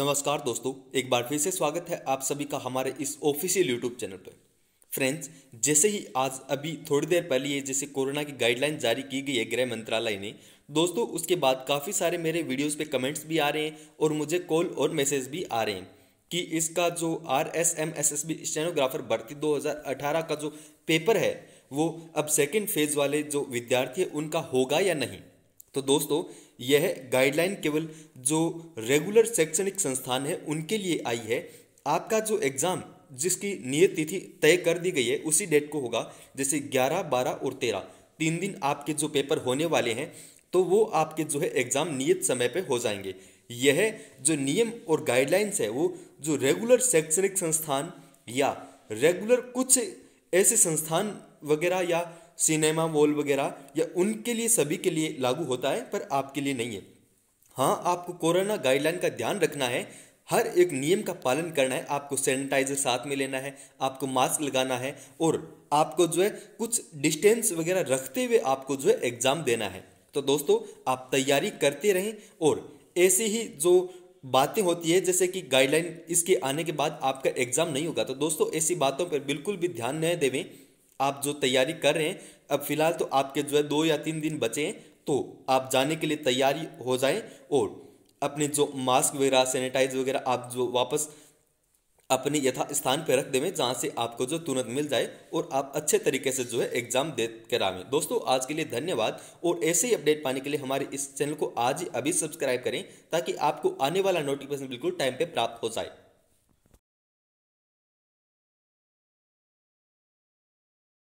नमस्कार दोस्तों एक बार फिर से स्वागत है आप सभी का हमारे इस ऑफिशियल यूट्यूब चैनल पर फ्रेंड्स जैसे ही आज अभी थोड़ी देर पहले ये जैसे कोरोना की गाइडलाइन जारी की गई है गृह मंत्रालय ने दोस्तों उसके बाद काफ़ी सारे मेरे वीडियोस पे कमेंट्स भी आ रहे हैं और मुझे कॉल और मैसेज भी आ रहे हैं कि इसका जो R S M S S B stenographer भर्ती दो का जो पेपर है वो अब सेकेंड फेज वाले जो विद्यार्थी है उनका होगा या नहीं तो दोस्तों यह गाइडलाइन केवल जो रेगुलर शैक्षणिक संस्थान है उनके लिए आई है आपका जो एग्ज़ाम जिसकी नियत तिथि तय कर दी गई है उसी डेट को होगा जैसे ग्यारह बारह और तेरह तीन दिन आपके जो पेपर होने वाले हैं तो वो आपके जो है एग्ज़ाम नियत समय पे हो जाएंगे यह जो नियम और गाइडलाइंस है वो जो रेगुलर शैक्षणिक संस्थान या रेगुलर कुछ ऐसे संस्थान वगैरह या सिनेमा मॉल वगैरह या उनके लिए सभी के लिए लागू होता है पर आपके लिए नहीं है हाँ आपको कोरोना गाइडलाइन का ध्यान रखना है हर एक नियम का पालन करना है आपको सैनिटाइजर साथ में लेना है आपको मास्क लगाना है और आपको जो है कुछ डिस्टेंस वगैरह रखते हुए आपको जो है एग्ज़ाम देना है तो दोस्तों आप तैयारी करते रहें और ऐसे ही जो बातें होती है जैसे कि गाइडलाइन इसके आने के बाद आपका एग्ज़ाम नहीं होगा तो दोस्तों ऐसी बातों पर बिल्कुल भी ध्यान न देवें आप जो तैयारी कर रहे हैं अब फिलहाल तो आपके जो है दो या तीन दिन बचे हैं तो आप जाने के लिए तैयारी हो जाए और अपने जो मास्क वगैरह सैनिटाइज वगैरह आप जो वापस अपने यथा स्थान पर रख देवें जहाँ से आपको जो तुरंत मिल जाए और आप अच्छे तरीके से जो है एग्जाम दे करावें दोस्तों आज के लिए धन्यवाद और ऐसे ही अपडेट पाने के लिए हमारे इस चैनल को आज ही अभी सब्सक्राइब करें ताकि आपको आने वाला नोटिफिकेशन बिल्कुल टाइम पर प्राप्त हो जाए